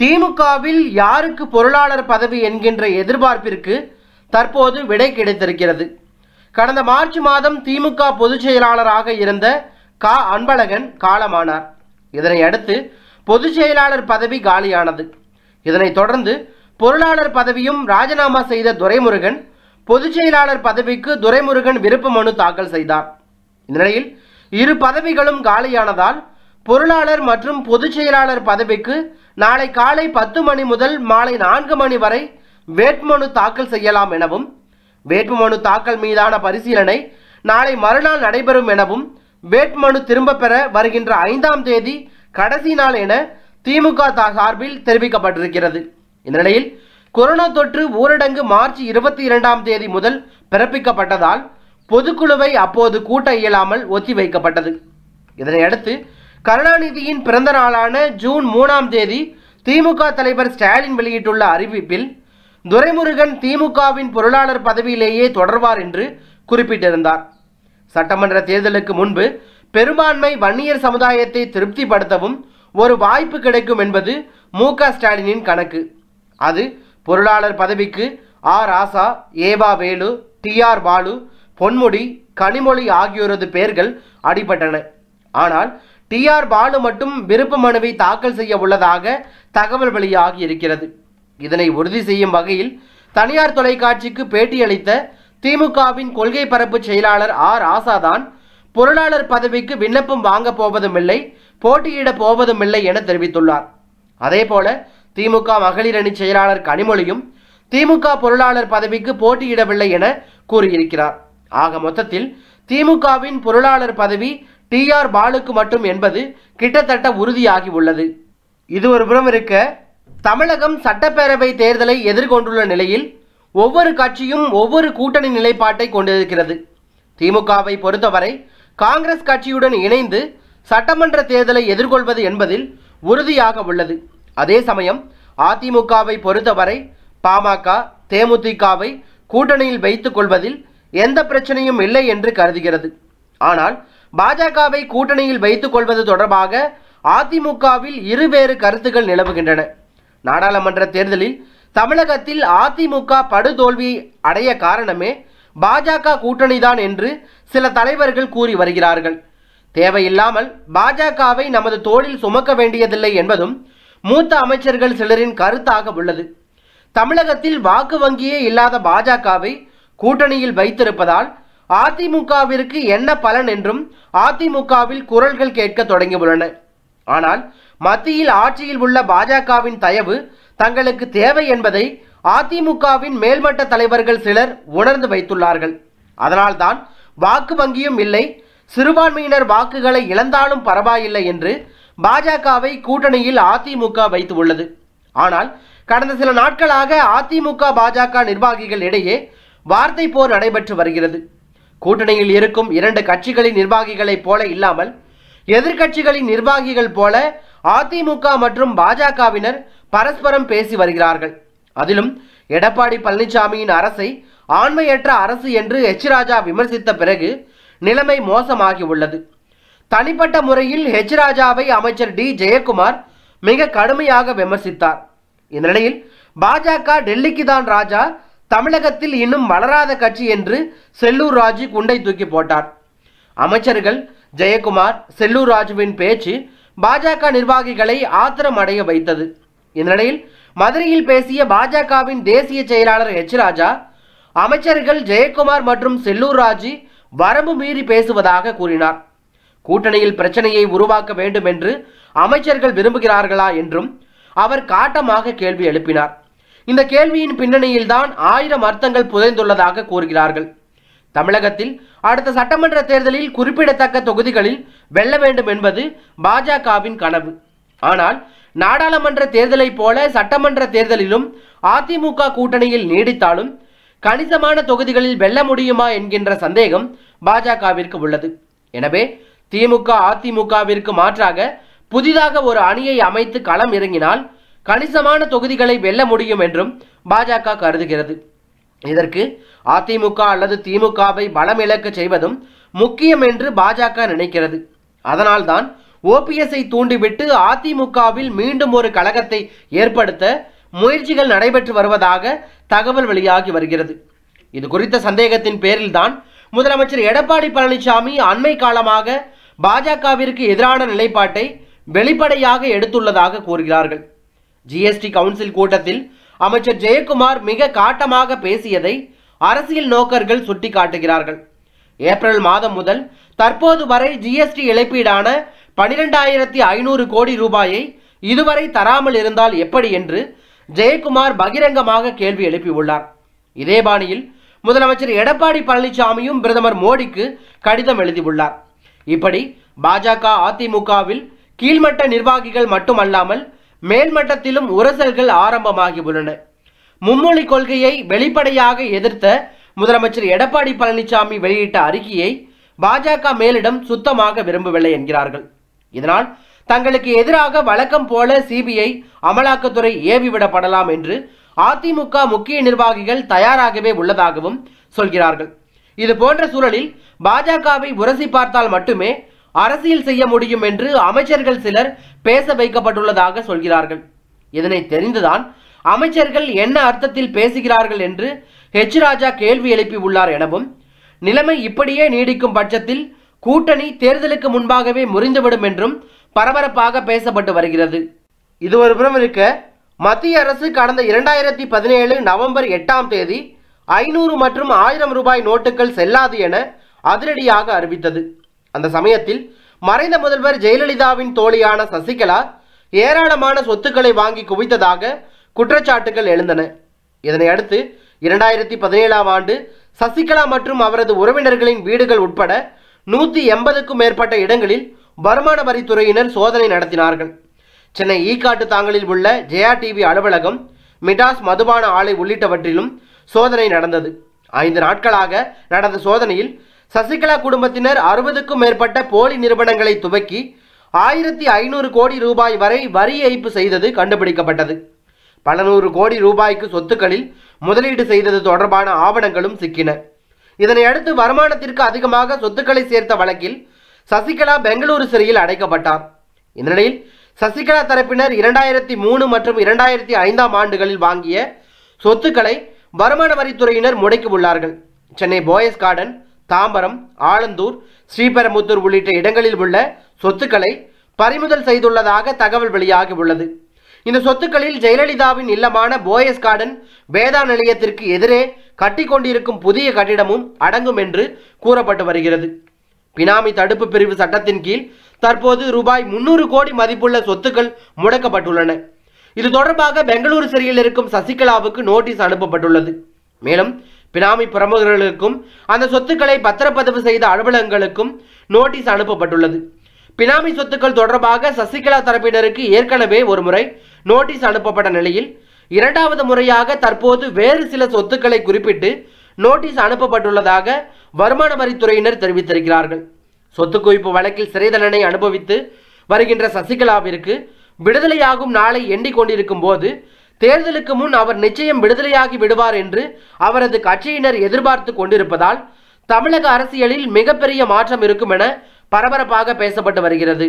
திமுகவில் யாருக்கு பொருளாளர் பதவி என்கின்ற எதிர்பார்ப்பிற்கு தற்போது விடை கிடைத்திருக்கிறது கடந்த மார்ச் மாதம் திமுக பொதுச் செயலாளராக இருந்த கா அன்பழகன் காலமானார் இதனை அடுத்து பொதுச் செயலாளர் பதவி காலியானது இதனைத் தொடர்ந்து பொருளாளர் பதவியும் ராஜினாமா செய்த துரைமுருகன் பொதுச் செயலாளர் பதவிக்கு துரைமுருகன் விருப்ப மனு தாக்கல் செய்தார் இந்நிலையில் இரு பதவிகளும் காலியானதால் பொருளாளர் மற்றும் பொதுச் செயலாளர் பதவிக்கு நாளை காலை பத்து மணி முதல் மாலை நான்கு மணி வரை வேட்புமனு தாக்கல் செய்யலாம் எனவும் வேட்புமனு தாக்கல் மீதான பரிசீலனை நாளை மறுநாள் நடைபெறும் எனவும் வேட்புமனு திரும்ப பெற வருகின்ற ஐந்தாம் தேதி கடைசி நாள் என திமுக சார்பில் தெரிவிக்கப்பட்டிருக்கிறது இந்நிலையில் கொரோனா தொற்று ஊரடங்கு மார்ச் இருபத்தி இரண்டாம் தேதி முதல் பிறப்பிக்கப்பட்டதால் பொதுக்குழுவை அப்போது கூட்ட இயலாமல் ஒத்திவைக்கப்பட்டது இதனையடுத்து கருணாநிதியின் பிறந்த நாளான ஜூன் மூணாம் தேதி திமுக தலைவர் ஸ்டாலின் வெளியிட்டுள்ள அறிவிப்பில் துரைமுருகன் திமுகவின் பொருளாளர் பதவியிலேயே தொடர்வார் என்று குறிப்பிட்டிருந்தார் சட்டமன்ற தேர்தலுக்கு முன்பு பெரும்பான்மை வன்னியர் சமுதாயத்தை திருப்திப்படுத்தவும் ஒரு வாய்ப்பு கிடைக்கும் என்பது மு ஸ்டாலினின் கணக்கு அது பொருளாளர் பதவிக்கு ஆர் ஆசா ஏவா வேலு டி ஆர் பாலு பொன்முடி கனிமொழி ஆகியோரது பெயர்கள் அடிபட்டன ஆனால் டி ஆர் பாலு மட்டும் விருப்ப மனுவை தாக்கல் செய்ய உள்ளதாக தகவல் வெளியாகி இருக்கிறது இதனை உறுதி செய்யும் வகையில் தனியார் தொலைக்காட்சிக்கு பேட்டியளித்த திமுகவின் கொள்கை பரப்பு செயலாளர் ஆர் ஆசாதான் பொருளாளர் பதவிக்கு விண்ணப்பம் வாங்கப் போவதுமில்லை போட்டியிடப் போவதுமில்லை என தெரிவித்துள்ளார் அதேபோல திமுக மகளிர் அணி செயலாளர் கனிமொழியும் திமுக பொருளாளர் பதவிக்கு போட்டியிடவில்லை என கூறியிருக்கிறார் ஆக மொத்தத்தில் திமுகவின் பொருளாளர் பதவி டி ஆர் பாலுக்கு மட்டும் என்பது கிட்டத்தட்ட உறுதியாகி உள்ளது இது ஒரு புறம் இருக்க தமிழகம் சட்டப்பேரவை தேர்தலை எதிர்கொண்டுள்ள நிலையில் ஒவ்வொரு கட்சியும் ஒவ்வொரு கூட்டணி நிலைப்பாட்டை கொண்டிருக்கிறது திமுகவை பொறுத்தவரை காங்கிரஸ் கட்சியுடன் இணைந்து சட்டமன்ற தேர்தலை எதிர்கொள்வது என்பதில் உறுதியாக உள்ளது அதே சமயம் அதிமுகவை பொறுத்தவரை பாமக தேமுதிகவை கூட்டணியில் வைத்துக் கொள்வதில் எந்த பிரச்சனையும் இல்லை என்று கருதுகிறது ஆனால் பாஜகவை கூட்டணியில் வைத்துக் கொள்வது தொடர்பாக அதிமுகவில் இருவேறு கருத்துக்கள் நிலவுகின்றன நாடாளுமன்ற தேர்தலில் தமிழகத்தில் அதிமுக படுதோல்வி அடைய காரணமே பாஜக கூட்டணிதான் என்று சில தலைவர்கள் கூறி வருகிறார்கள் தேவையில்லாமல் பாஜகவை நமது தோளில் சுமக்க வேண்டியதில்லை என்பதும் மூத்த அமைச்சர்கள் சிலரின் கருத்தாக உள்ளது தமிழகத்தில் வாக்கு வங்கியே இல்லாத பாஜகவை கூட்டணியில் வைத்திருப்பதால் அதிமுகவிற்கு என்ன பலன் என்றும் அதிமுகவில் குரல்கள் கேட்க தொடங்கியுள்ளன ஆனால் மத்தியில் ஆட்சியில் உள்ள பாஜகவின் தயவு தங்களுக்கு தேவை என்பதை அதிமுகவின் மேல்மட்ட தலைவர்கள் சிலர் உணர்ந்து வைத்துள்ளார்கள் அதனால்தான் வாக்கு வங்கியும் இல்லை சிறுபான்மையினர் வாக்குகளை இழந்தாலும் பரவாயில்லை என்று பாஜகவை கூட்டணியில் அதிமுக வைத்து உள்ளது ஆனால் கடந்த சில நாட்களாக அதிமுக பாஜக நிர்வாகிகள் இடையே வார்த்தை போர் நடைபெற்று வருகிறது கூட்டணியில் இருக்கும் இரண்டு கட்சிகளின் நிர்வாகிகளைப் போல இல்லாமல் எதிர்கட்சிகளின் நிர்வாகிகள் போல அதிமுக மற்றும் பாஜகவினர் பரஸ்பரம் பேசி வருகிறார்கள் அதிலும் எடப்பாடி பழனிசாமியின் அரசை ஆண்மையற்ற அரசு என்று ஹெச் ராஜா விமர்சித்த பிறகு நிலைமை மோசமாகி உள்ளது தனிப்பட்ட முறையில் ஹெச் ராஜாவை அமைச்சர் டி ஜெயக்குமார் மிக கடுமையாக விமர்சித்தார் இந்நிலையில் பாஜக டெல்லிக்கு தான் ராஜா தமிழகத்தில் இன்னும் வளராத கட்சி என்று செல்லூர் ராஜு குண்டை தூக்கி போட்டார் அமைச்சர்கள் ஜெயக்குமார் செல்லூர் ராஜுவின் பேச்சு பாஜக நிர்வாகிகளை ஆத்திரம் அடைய வைத்தது இந்நிலையில் மதுரையில் பேசிய பாஜகவின் தேசிய செயலாளர் எச் ராஜா அமைச்சர்கள் ஜெயக்குமார் மற்றும் செல்லூர் ராஜு வரம்பு மீறி பேசுவதாக கூறினார் கூட்டணியில் பிரச்சனையை உருவாக்க வேண்டும் என்று அமைச்சர்கள் விரும்புகிறார்களா என்றும் அவர் காட்டமாக கேள்வி எழுப்பினார் இந்த கேள்வியின் பின்னணியில்தான் ஆயிரம் அர்த்தங்கள் புதைந்துள்ளதாக கூறுகிறார்கள் தமிழகத்தில் அடுத்த சட்டமன்ற தேர்தலில் குறிப்பிடத்தக்க தொகுதிகளில் வெல்ல வேண்டும் என்பது பாஜகவின் கனவு ஆனால் நாடாளுமன்ற தேர்தலைப் போல சட்டமன்ற தேர்தலிலும் அதிமுக கூட்டணியில் நீடித்தாலும் கணிசமான தொகுதிகளில் வெல்ல முடியுமா என்கின்ற சந்தேகம் பாஜகவிற்கு உள்ளது எனவே திமுக அதிமுகவிற்கு மாற்றாக புதிதாக ஒரு அணியை அமைத்து களம் இறங்கினால் கணிசமான தொகுதிகளை வெல்ல முடியும் என்றும் பாஜக கருதுகிறது இதற்கு அதிமுக அல்லது திமுகவை பலம் இழக்க செய்வதும் முக்கியம் என்று பாஜக நினைக்கிறது அதனால்தான் ஓபிஎஸ்ஐ தூண்டிவிட்டு அதிமுகவில் மீண்டும் ஒரு கழகத்தை ஏற்படுத்த முயற்சிகள் நடைபெற்று வருவதாக தகவல் வெளியாகி வருகிறது இது குறித்த சந்தேகத்தின் பேரில்தான் முதலமைச்சர் எடப்பாடி பழனிசாமி அண்மை காலமாக பாஜகவிற்கு எதிரான நிலைப்பாட்டை வெளிப்படையாக எடுத்துள்ளதாக கூறுகிறார்கள் ஜிஎஸ்டி கவுன்சில் கூட்டத்தில் அமைச்சர் ஜெயக்குமார் மிக காட்டமாக பேசியதை அரசியல் நோக்கர்கள் சுட்டிக்காட்டுகிறார்கள் ஏப்ரல் மாதம் முதல் தற்போது வரை ஜிஎஸ்டி இழப்பீடான பனிரெண்டாயிரத்தி ஐநூறு கோடி ரூபாயை இதுவரை தராமல் இருந்தால் எப்படி என்று ஜெயக்குமார் பகிரங்கமாக கேள்வி எழுப்பியுள்ளார் இதே பாணியில் முதலமைச்சர் எடப்பாடி பழனிசாமியும் பிரதமர் மோடிக்கு கடிதம் எழுதியுள்ளார் இப்படி பாஜக அதிமுகவில் கீழ்மட்ட நிர்வாகிகள் மட்டுமல்லாமல் மேல்மட்டத்திலும் உரசல்கள் ஆரம்பமாகி உள்ளன மும்மொழி கொள்கையை வெளிப்படையாக எதிர்த்த முதலமைச்சர் எடப்பாடி பழனிசாமி வெளியிட்ட அறிக்கையை பாஜக மேலிடம் சுத்தமாக விரும்பவில்லை என்கிறார்கள் இதனால் தங்களுக்கு எதிராக வழக்கம் போல சிபிஐ அமலாக்கத்துறை ஏவிவிடப்படலாம் என்று அதிமுக முக்கிய நிர்வாகிகள் தயாராகவே உள்ளதாகவும் சொல்கிறார்கள் இது போன்ற சூழலில் பாஜகவை உரசி பார்த்தால் மட்டுமே அரசியல் செய்ய முடியும் என்று அமைச்சர்கள் சிலர் பேச வைக்கப்பட்டுள்ளதாக சொல்கிறார்கள் இதனை தெரிந்துதான் அமைச்சர்கள் என்ன அர்த்தத்தில் பேசுகிறார்கள் என்று ஹெச் ராஜா கேள்வி எழுப்பி உள்ளார் எனவும் நிலைமை இப்படியே நீடிக்கும் பட்சத்தில் கூட்டணி தேர்தலுக்கு முன்பாகவே முறிந்துவிடும் என்றும் பரபரப்பாக பேசப்பட்டு வருகிறது இது ஒரு புறம் இருக்க மத்திய அரசு கடந்த இரண்டாயிரத்தி பதினேழு நவம்பர் எட்டாம் தேதி ஐநூறு மற்றும் ஆயிரம் ரூபாய் நோட்டுகள் செல்லாது என அதிரடியாக அறிவித்தது அந்த சமயத்தில் மறைந்த முதல்வர் ஜெயலலிதாவின் தோழியான சசிகலா ஏராளமான சொத்துக்களை வாங்கி குவித்ததாக குற்றச்சாட்டுகள் எழுந்தன இதனையடுத்து இரண்டாயிரத்தி பதினேழாம் ஆண்டு சசிகலா மற்றும் அவரது உறவினர்களின் வீடுகள் உட்பட நூற்றி எண்பதுக்கும் மேற்பட்ட இடங்களில் வருமான வரித்துறையினர் சோதனை நடத்தினார்கள் சென்னை ஈக்காட்டு தாங்கலில் உள்ள ஜெயா டிவி அலுவலகம் மிடாஸ் மதுபான ஆலை உள்ளிட்டவற்றிலும் சோதனை நடந்தது ஐந்து நாட்களாக நடந்த சோதனையில் சசிகலா குடும்பத்தினர் அறுபதுக்கும் மேற்பட்ட போலி நிறுவனங்களை துவக்கி ஆயிரத்தி ஐநூறு கோடி ரூபாய் வரை வரி ஏய்ப்பு செய்தது கண்டுபிடிக்கப்பட்டது பல நூறு கோடி ரூபாய்க்கு சொத்துக்களில் முதலீடு செய்தது தொடர்பான ஆவணங்களும் சிக்கின இதனையடுத்து வருமானத்திற்கு அதிகமாக சொத்துக்களை சேர்த்த வழக்கில் சசிகலா பெங்களூரு சிறையில் அடைக்கப்பட்டார் இந்நிலையில் சசிகலா தரப்பினர் இரண்டாயிரத்தி மூணு மற்றும் இரண்டாயிரத்தி ஐந்தாம் ஆண்டுகளில் வாங்கிய சொத்துக்களை வருமான வரித்துறையினர் முடக்கி உள்ளார்கள் சென்னை போயஸ் கார்டன் தாம்பரம் ஆலந்தூர் ஸ்ரீபெரமுத்தூர் உள்ளிட்ட இடங்களில் உள்ள சொத்துக்களை பறிமுதல் செய்துள்ளதாக தகவல் வெளியாகி உள்ளது இந்த சொத்துக்களில் ஜெயலலிதாவின் இல்லமான போயஸ் கார்டன் வேதா நிலையத்திற்கு எதிரே கட்டி கொண்டிருக்கும் புதிய கட்டிடமும் அடங்கும் என்று கூறப்பட்டு வருகிறது பினாமி தடுப்பு பிரிவு சட்டத்தின் கீழ் தற்போது ரூபாய் முன்னூறு கோடி மதிப்புள்ள சொத்துக்கள் முடக்கப்பட்டுள்ளன இது தொடர்பாக பெங்களூரு சிறையில் இருக்கும் சசிகலாவுக்கு நோட்டீஸ் அனுப்பப்பட்டுள்ளது மேலும் பினாமி பிரமுகர்களுக்கும் அந்த சொத்துக்களை பத்திரப்பதிவு செய்த அலுவலகங்களுக்கும் நோட்டீஸ் அனுப்பப்பட்டுள்ளது பினாமி சொத்துக்கள் தொடர்பாக சசிகலா தரப்பினருக்கு ஏற்கனவே ஒரு முறை நோட்டீஸ் அனுப்பப்பட்ட நிலையில் இரண்டாவது முறையாக தற்போது வேறு சில சொத்துக்களை குறிப்பிட்டு நோட்டீஸ் அனுப்பப்பட்டுள்ளதாக வருமான வரித்துறையினர் தெரிவித்திருக்கிறார்கள் சொத்து குவிப்பு வழக்கில் சிறை தண்டனை அனுபவித்து வருகின்ற சசிகலாவிற்கு விடுதலையாகும் நாளை எண்ணிக்கொண்டிருக்கும் போது தேர்தலுக்கு முன் அவர் நிச்சயம் விடுதலையாகி விடுவார் என்று அவரது கட்சியினர் எதிர்பார்த்து கொண்டிருப்பதால் தமிழக அரசியலில் மிகப்பெரிய மாற்றம் இருக்கும் என பரபரப்பாக பேசப்பட்டு வருகிறது